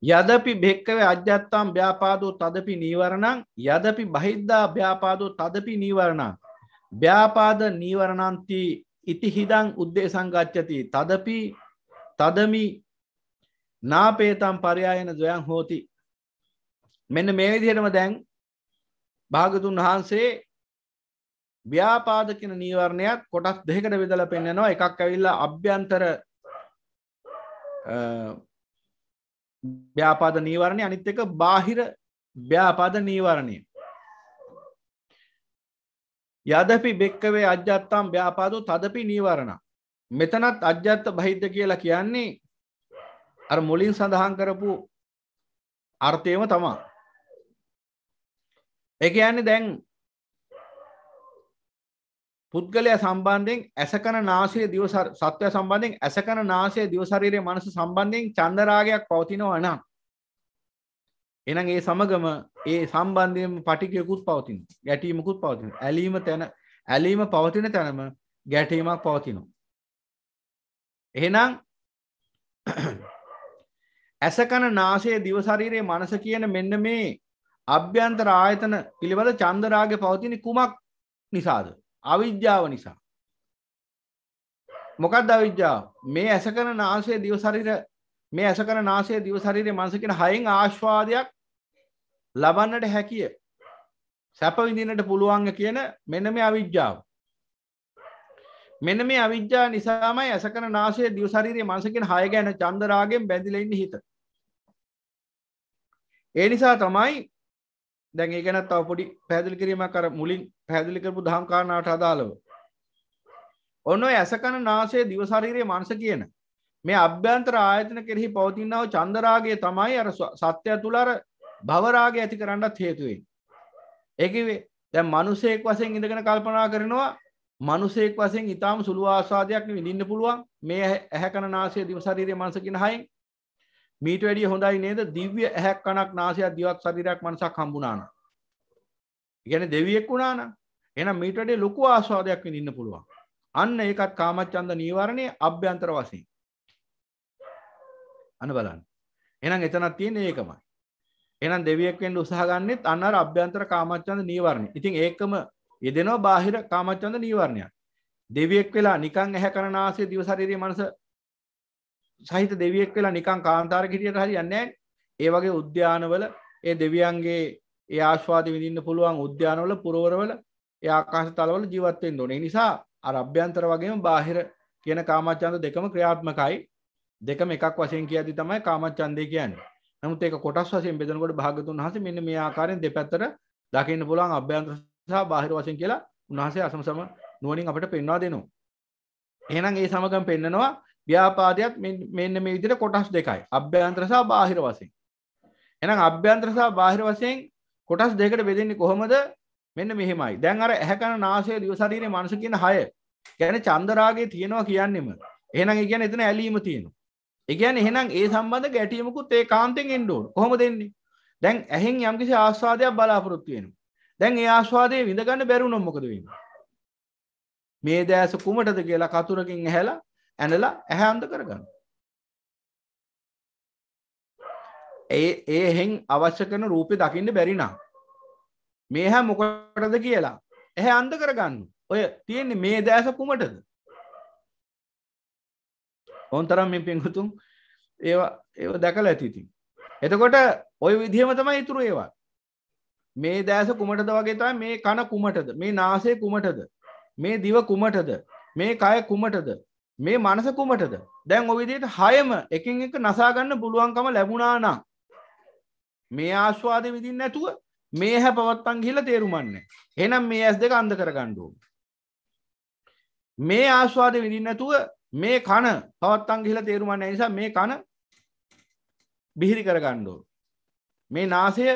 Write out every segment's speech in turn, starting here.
යදපි භෙක්කවේ අජ්‍යත්තාම් ්‍යාපාදෝ තදපි නීවරණං යදපි බහිද්දා ්‍යාපාදෝ තදපි නීවරණං ්‍යාපාද නීවරණන්ති ඉතිහිදං උද්දේ සංගච්චති තදපි තදමි නාපේතම් පරයායන දොයන් හෝති මෙන්න මේ විදිහටම දැන් භාගතුන් වහන්සේ ව්‍යාපාද කියන නීවරණයත් කොටස් දෙකට බෙදලා පෙන්වනවා එකක් ඇවිල්ලා අභ්‍යන්තර ව්‍යාපාද නීවරණය අනිත් එක බාහිර ව්‍යාපාද නීවරණය යදපි බෙක්කවේ අජ්‍යත්තාම් ව්‍යාපාදු තදපි නීවරණ මෙතනත් අජ්‍යත්ත බහිද්ද කියලා කියන්නේ අර මුලින් සඳහන් කරපු අර්ථයම තමා එක යන්නේ දැන් පුද්ගලය සම්බන්ධයෙන් ඇසකන නාසය දිව සත්වය සම්බන්ධයෙන් ඇසකන නාසය දිවශරීරය මනස සම්බන්ධයෙන් චන්දරාගයක් පවතිනවා නම් එනම් ඒ සමගම ඒ සම්බන්ධයම පටිකයකුත් පවතින ගැටීමකුත් පවතින ඇලීම තැන ඇලීම පවතින තැනම ගැටීමක් පවතිනවා. එහෙනම් ඇසකන නාසය දිවශරීරයේ මනස කියන මෙන්න මේ අභ්‍යන්තර ආයතන පිළිබඳ චන්දරාගය පවතින කුමක් නිසාද අවිද්‍යාව නිසා. මොකක්ද අවිද්‍යාව? මේ ඇස කරන නාසය දිව ශරීර මේ ඇස කරන නාසය දිව ශරීරය මනස කියන හයෙන් ආස්වාදයක් ලබන්නට හැකිය. සැප විඳින්නට පුළුවන් කියන මෙන්න මේ අවිද්‍යාව. මෙන්න මේ අවිද්‍යාව නිසාමයි ඇස කරන නාසය දිව ශරීරය මනස කියන හය ගැන චන්දරාගෙන් බැඳිලා ඉන්න හිත. ඒ නිසා තමයි දැන් ඒ ගැනත් තව පොඩි පැදිලි කිරීමක් කර මුලින් පැදිලි කරපු දහම් කාරණාට අදාළව ඔන්න ඇසකන නාසය දිවශරීරය මනස කියන මේ අභ්‍යන්තර ආයතන කෙරෙහි පවතින්නාව චන්දරාගේ තමයි අර සත්‍යය තුළර භවරාගේ ඇති කරන්නත් හේතුවෙන් ඒකවේ දැ මනුසෙක් වසෙන් ඉඳගෙන කල්පනා කරනවා මනුසෙක් වසෙන් ඉතාම සුළු ආසාධයක් විඳින්න පුළුවන් මේ ඇහැකන නාසය දිවශරීරය මනසකින් හයින් මීට වැඩිය හොඳයි නේද දිව්‍ය ඇහැක් කනක් නාසයක් දිවක් ශරීරයක් මනසක් හම්බුනාන. ඉගැන දෙවියෙක් වුණාන එනම් මීට වැඩේ ලොකු ආස්වාදයක් විඳන්න පුළුවන්. අන්න ඒකත් කාමච්චන්ද නීවරණය අභ්‍යන්තර වසී. අන බලන්න. එනම් එතනත් තියෙන ඒකමයි. එනම් දෙවියෙක්ෙන් උසාහගන්නෙත් අන්නර අභ්‍යන්තර කාමච්චන්ද නීවරණ ඉතින් ඒකම යෙදෙනවා බාහිර කාමච්චන්ද නීවරණයක්. දෙවියෙක් වෙලා නිකං ඇහැ කරනාසේ දිවශරීරය මනස සහිත දෙවියෙක් වෙලා නිකං කාන්තාර හිටියට හරි යන්නේ ඒ වගේ උද්‍යානවල ඒ දෙවියන්ගේ ඒ ආශ්වාති විඳින්න පුළුවන් උද්‍යානවල පුරවරවල ආකාශ තලවල ජීවත්වෙන් දොන නිසා අරභ්‍යන්තර වගේම බාහිර කියන කාමච්චන්ද දෙකම ක්‍රියාත්මකයි දෙකම එකක් වශයෙන් කියදි තමයි කාමච්චන්දය කියන්න නමුත් ඒක කොටස් වශයෙන් බෙදනකොට භාගතුන් හස මෙන්න මේ ආකාරයෙන් දෙපැත්තර දකින්න පුළුවන් අභ්‍යන්තර සහ බාහිර වශයෙන් කියලා උන්වහසේ අසම සම නුවනින් අපට පෙන්වා දෙනවා. එහෙනම් ඒ සමගම පෙන්නනවා ව්‍යාපාදයක් මෙන්න මේ විදිර කොටස් දෙකයි අභ්‍යන්ත්‍රසා බාහිර වසෙන් එනම් අභ්‍යන්ත්‍රසා බාහිර වසයෙන් කොටස් දෙකට බෙදෙන්නේ කොහොමද මෙන්න මෙහෙමයි දැන් අර ඇහැකන නාසය දිවසරීර මනස කියන හය ගැන චන්දරාගේ තියෙනවා කියන්නෙම එහෙනම් ගැන එතන ඇලීම තියෙනවා එකගැන එහෙනම් ඒ සම්බඳ ගැටියමකුත් ඒ කාන්තෙන් එන්ඩෝන් කොහොම දෙන්නේ දැන් ඇහෙන් යම්කිසි ආස්වාදයක් බලාපොරොත්තු වෙන දැන් ඒ ආස්වාදය විඳගන්න බැරි නොම්මකද වීම මේ දෑස කුමටද කියලා කතුරකින් ඇහැලා ඇනලා ඇහැන්ද කරගන්න ඒ ඒ හෙන් අවශ්‍ය කරන රූපය දකින්න බැරිනම් මේ හැ මොකටද කියලා ඇහැ අන්ද කරගන්න ඔය තියෙන්නේ මේ දෑස කුමටද ඔොන්තරම් මේ පෙන්හුතුම් ඒවා ඒව දැකල ඇතිතින් එතකොට ඔය විදිහම තමයි ඉතුරු ඒවා මේ දෑස කුමටද වගේ තමයි මේ කන කුමටද මේ නාසේ කුමටද මේ දිව කුමටද මේ කය කුමටද මේ මනස කුමටද දැන් ඔවිදියට හයම එකින් එක නසාගන්න පුළුවන්කම ලැබුණානම් මේ ආස්වාද විදින් නැතුව මේ හැ පවත්තන් ගිහිල තේරුමන්නේ එනම් මේ ඇස් දෙක අන්ද කරගණ්ඩුවම් මේ ආස්වාද විදින් නැතුව මේ කන පවත්තන් ගිහිල තේරුමන්න නිසා මේ කන බිහිරි කරගණ්ඩෝ මේ නාසය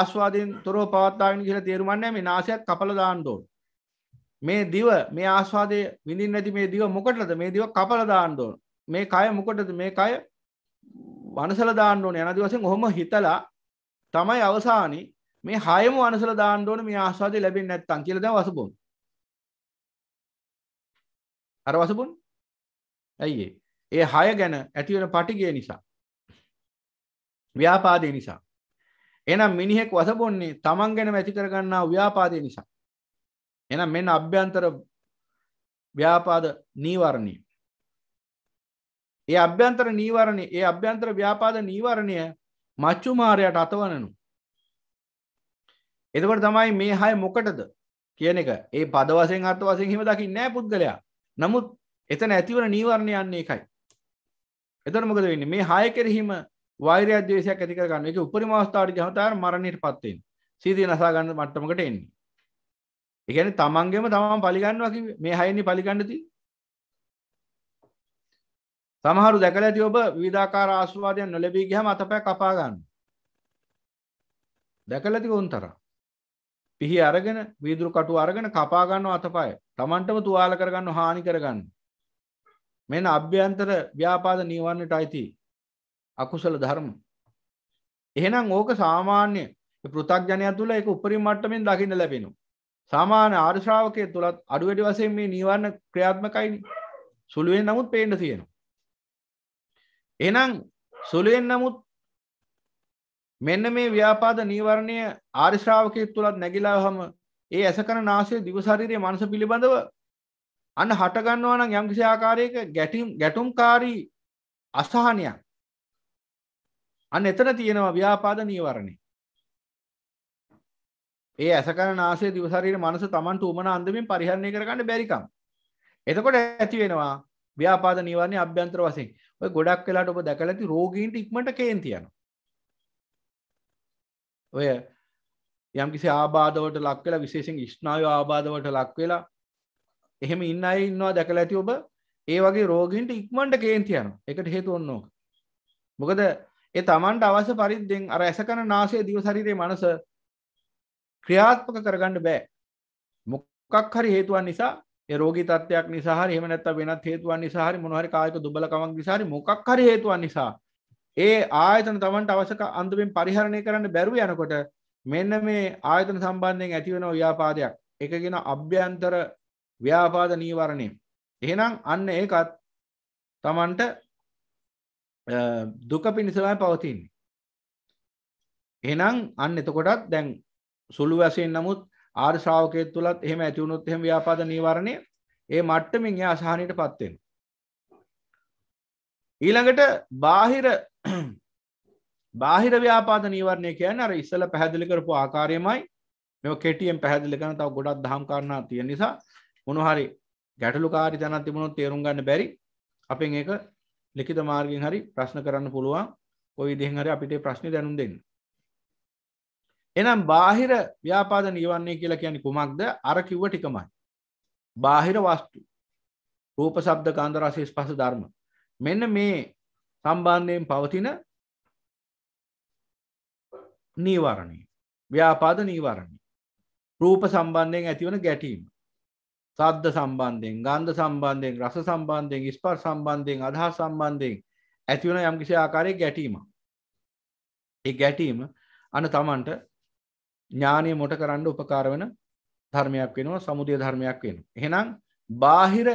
ආස්වාදෙන් තොරෝ පවත්තාගෙන කියලා තේරුමන්නේ මේ නාසයක් කපල දාන්නෝ මේ දිව මේ ආස්වාදය විඳින් නැති මේ දිව මොකටලද මේ දිව කපල දාන්නඩෝන් මේ කය මොකටද මේ කය වනසල දාන්නඕන යන දිවසෙන් හොම හිතලා තමයි අවසානි මේ හයම අනසල දාණ්ඩෝන මේ ආස්වාදය ලැබෙන් නැත්තන් කියලද වසබුන් අර වසබුන් ඇයිඒ ඒ හය ගැන ඇතිවෙන පටිගිය නිසා ව්‍යාපාදය නිසා එනම් මිනිහෙක් වසබොන්නේ තමන් ගැන ඇති කරගන්නා ව්‍යාපාදය නිසා එනම් මෙන්න අභ්‍යන්තර ව්‍යාපාද නීවරණය ඒ අභ්‍යන්තර නීවරණය ඒ අභ්‍යන්තර ව්‍යාපාද නීවරණය මච්චුමාරයට අතවනනු එදකට තමයි මේ හය මොකටද කියන එක ඒ පද වසෙන් අර්ථ වසෙන් හිම දකි නෑ පුද්ගලයා නමුත් එතන ඇතිවන නීවරණය යන්නේ එකයි එතන මොකද වෙන්න මේ හය කෙරෙහිම වෛරය අදේශයක් ඇතිකරගන්න එක උපරිමවස්ථාවට ජනතාව මරණයට පත්වෙන් සීදී නසාගන්න මට්ටමකට එන්නේ එකන තමන්ගෙම තමන් පලිගන්නවා මේ හයනි පලිගන්නති සමහරු දැකල ඇති ඔබ විධාකාර ආස්වාදයන් නොලැබී ගහම අතපය කපාගන්න දැකලති උන්තර පිහි අරගෙන වීදුරු කටු අරගෙන කපාගන්න අතපය තමන්ටම තුවාල කරගන්න හානි කරගන්න මෙන අභ්‍යන්තර ව්‍යාපාද නීවන්නට අයිති අකුසල ධර්ම එහෙනම් ඕක සාමාන්‍ය පෘතක් ජනය තුළ එක උපරි මට්ටමින් දකින්න ලැබෙනු සාමාන්‍ය ආර්ශ්‍රාවකය තුළත් අඩුවැඩි වසයෙන් මේ නිවන්න ක්‍රියාත්මකයිනි සුළුවෙන් නමුත් පේන්ඩ තියෙනවා. එනම් සුළුවෙන් නමුත් මෙන්න මේ ව්‍යාපාද නීවරණය ආර්ශ්‍රාවකය තුළත් නැගිලා හම ඒ ඇසකන නාසය දිවශරීරය මනස පිළිබඳව අන්න හටගන්නවා නම් යම්කිසි ආකාරයක ගැටම් ගැටුම්කාරී අසාහනයක් අන්න එතන තියෙනවා ව්‍යාපාද නීවරණය ඒ ඇසකරන ආසේ දිවශරීර මනස Tamanට උමන අන්දමින් පරිහරණය කරගන්න බැරිකම්. එතකොට ඇති වෙනවා ව්‍යාපාද නිවර්ණයේ අභ්‍යන්තර වශයෙන්. ඔය ගොඩක් වෙලාට ඔබ දැකලා ඇති රෝගීන්ට ඉක්මනට කේන්ති යනවා. ඔය යම්කිසි ආබාධවට ලක් වෙලා විශේෂයෙන් ස්නායු ආබාධවට ලක් වෙලා එහෙම ඉන්න අය ඉන්නවා දැකලා ඇති ඔබ ඒ වගේ රෝගීන්ට ඉක්මනට කේන්ති යනවා. ඒකට හේතුව ඔන්න ඕක. මොකද ඒ Tamanට අවශ්‍ය පරිද්දෙන් අර ඇසකන නාසය දිව ශරීරයේ මනස ක්‍රියාත්මක කරගන්න බෑ මොකක් හරි හේතුවන් නිසා රෝගී තත්වයක් නිසා හරි එහෙම නැත්නම් වෙනත් හේතුවන් නිසා හරි මොන හරි කායික දුබලකමක් නිසා හරි මොකක් හරි හේතුවක් නිසා ඒ ආයතන Tamanට අවශ්‍ය අන්දමින් පරිහරණය කරන්න බැරුව යනකොට මෙන්න මේ ආයතන සම්බන්ධයෙන් ඇති වෙන ව්‍යාපාදයක් ඒක කියන අභ්‍යන්තර ව්‍යාපාද නීවරණය එහෙනම් අන්න ඒකත් Tamanට දුක පිණිසමයි පවතින්නේ එහෙනම් අන්න එතකොටත් දැන් සුළු වැසයෙන් නමුත් ආර් ශ්‍රාවකය තුළත් එහෙම ඇතිවුණුත් එහෙම ව්‍යාපාද නීවරණය ඒ මට්ටමින් එයා අසහනයට පත්වෙන. ඊළඟට බාහිර බාහිර ව්‍යාපාද නීවරණය කියන අර ඉස්සල පැහැදිලි කරපු ආකාරයමයි මෙ කෙටියෙන් පැහැදිලි කරන තව ගොඩක් දහම් කරණා තියෙන නිසා මොනහරි ගැටලු කාරි තැනක් තිබුණොත් තේරුම් ගන්න බැරි අපෙන් ඒක ලිඛිත මාර්ගෙන් හරි ප්‍රශ්න කරන්න පුළුවන් කොයි විදිහෙන් හරි අපිට ප්‍රශ්න දැනුම් දෙන්න. එනම් බාහිර ව්‍යාපාද නීවන්නේ කියලා කියන්නේ කුමක්ද අර කිව්ව ටිකමයි. බාහිර වස්තු රූප සබ්ද කාන්ද රස ස්පර්ශ ධර්ම. මෙන්න මේ සම්බන්ධයෙන් පවතින නීවරණී ව්‍යාපාද නීවරණී රූප සම්බන්ධයෙන් ඇතිවන ගැටීම සද්ධ සම්බන්ධයෙන් ගන්ධ සම්බන්ධයෙන් රස සම්බන්ධයෙන් ස්පර් සම්බන්ධයෙන් අදහා සම්බන්ධයෙන් ඇතිවන යම්කිසි ආකාරය ගැටීම ඒ ගැටීම අන තමන්ට ඥානය මොට කරන්න උපකාර වෙන ධර්මයක් වෙනවා සමුදය ධර්මයක් වෙන. එහෙනම් බාහිර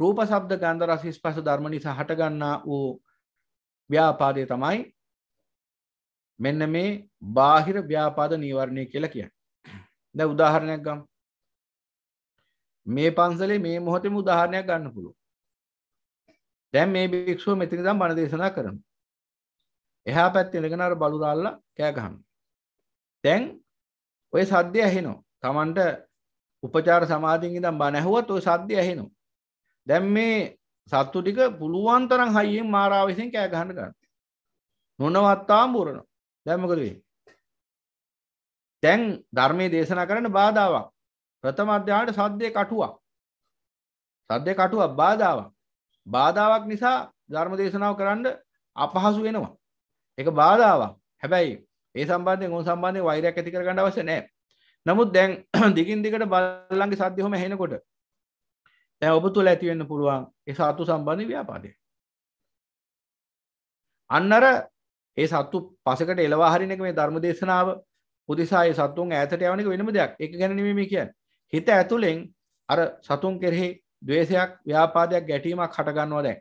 රූප සබ්ද ගන්ධ රස ස්පර්ශ ධර්ම නිසා හටගන්නා වූ ව්‍යාපාදය තමයි මෙන්න මේ බාහිර ව්‍යාපාද නීවරණය කියලා කියන්නේ. දැන් උදාහරණයක් ගමු. මේ පන්සලේ මේ මොහොතේම උදාහරණයක් ගන්න පුළුවන්. දැන් මේ භික්ෂුව මෙතන ඉඳන් බණ දේශනා කරනවා. එහා පැත්තේ ඉඳගෙන අර බලුරාල්ලා කෑ ගහනවා. දැන් ඔය සද්‍ය ඇහෙනවා තමන්ට උපචාර සමාධින් ඉඳම් බනැහුවත් ඔය සද්‍ය ඇහෙනවා දැම් මේ සත්තු ටික පුළුවන් තරම් හයියෙන් මාරාවිසින් කෑ ගහන්න ගන්න නොනවත්තා බූරණ දැම්මකද වේ තැන් ධර්මය දේශනා කරන බාධාවක් ප්‍රථම අධ්‍යාට සද්‍යය කටුවක් සද්‍ය කටුවක් බාධාවක් බාධාවක් නිසා ධර්ම දේශනාව කරන්න අපහසු වෙනවා එක බාධාවක් හැබැයි ඒ සම්බන්ධයෙන් ඔවුන් සම්බන්ධයෙන් වෛරයක් ඇති කරගන්න අවශ්‍ය නැහැ. නමුත් දැන් දිගින් දිගට බල්ලන්ගේ සද්ද හොම ඇහෙනකොට දැන් ඔබ තුල ඇති වෙන්න පුළුවන් ඒ සතු සම්බන්ධ ව්‍යාපාදය. අන්නර ඒ සතු පසකට එළවා හරින එක මේ ධර්ම දේශනාව උදෙසා ඒ සතුන් ඈතට යවන එක වෙනම දෙයක්. ඒක ගැන නෙමෙයි මේ කියන්නේ. හිත ඇතුලෙන් අර සතුන් කෙරෙහි ද්වේෂයක් ව්‍යාපාදයක් ගැටීමක් හට ගන්නවා දැන්.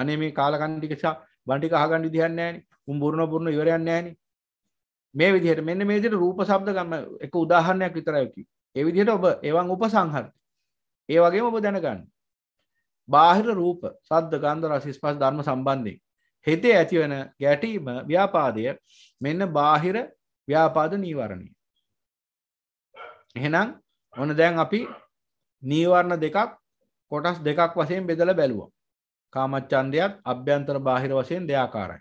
අනේ මේ කාලකන්ණි ටික බණ්ඩික අහගන්න විදියක් නැහැ නේ. උඹ බුරුන බුරුන ඉවරයක් නැහැ නේ. මේ විදිහට මෙන්න මේ විදිහට රූප ශබ්ද ගන්න එක උදාහරණයක් විතරයි කිව්වේ. ඒ විදිහට ඔබ එවන් උපසංහරති. ඒ වගේම ඔබ දැනගන්න. බාහිර රූප, ශබ්ද, ගන්ධ, රස, ස්පර්ශ ධර්ම සම්බන්ධයෙන් හිතේ ඇතිවන ගැටීම ව්‍යාපාදය මෙන්න බාහිර ව්‍යාපාද නීවරණය. එහෙනම් ඔන්න දැන් අපි නීවරණ දෙකක් කොටස් දෙකක් වශයෙන් බෙදල බැලුවම්. කාමච්චන්දයත් අභ්‍යන්තර බාහිර වශයෙන් දෙයාකාරයි.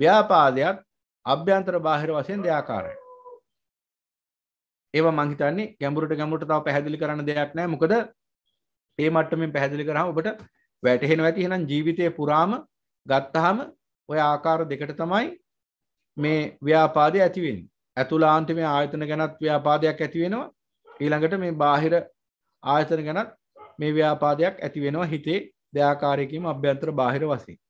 ව්‍යාපාදයත් අභ්‍යන්තර බාහිර වශයෙන් දෙයාකාරයි. ඒවා මං හිතන්නේ ගැඹුරට ගැඹුරට තව පැහැදිලි කරන්න දෙයක් නැහැ. මොකද මේ මට්ටමින් පැහැදිලි කරාම ඔබට වැටහෙනවා ඇති. එහෙනම් ජීවිතේ පුරාම ගත්තාම ඔය ආකාර දෙකට තමයි මේ ව්‍යාපාදය ඇති වෙන්නේ. ඇතුළාන්තිමේ ආයතන ගැනත් ව්‍යාපාදයක් ඇති වෙනවා. ඊළඟට මේ බාහිර ආයතන ගැනත් මේ ව්‍යාපාදයක් ඇති වෙනවා හිතේ දෙආකාරයකින්ම අභ්‍යන්තර බාහිර වශයෙන්.